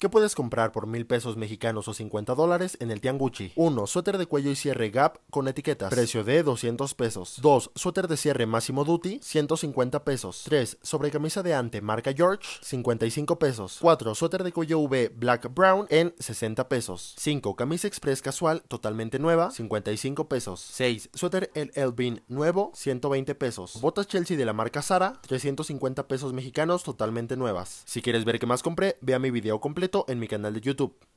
¿Qué puedes comprar por mil pesos mexicanos o 50 dólares en el Tianguchi? 1. Suéter de cuello y cierre Gap con etiquetas. Precio de 200 pesos. 2. Suéter de cierre Máximo Duty, 150 pesos. 3. Sobrecamisa de ante marca George, 55 pesos. 4. Suéter de cuello V Black Brown en 60 pesos. 5. Camisa Express casual totalmente nueva, 55 pesos. 6. Suéter El Bean nuevo, 120 pesos. Botas Chelsea de la marca Sara, 350 pesos mexicanos totalmente nuevas. Si quieres ver qué más compré, vea mi video completo en mi canal de YouTube.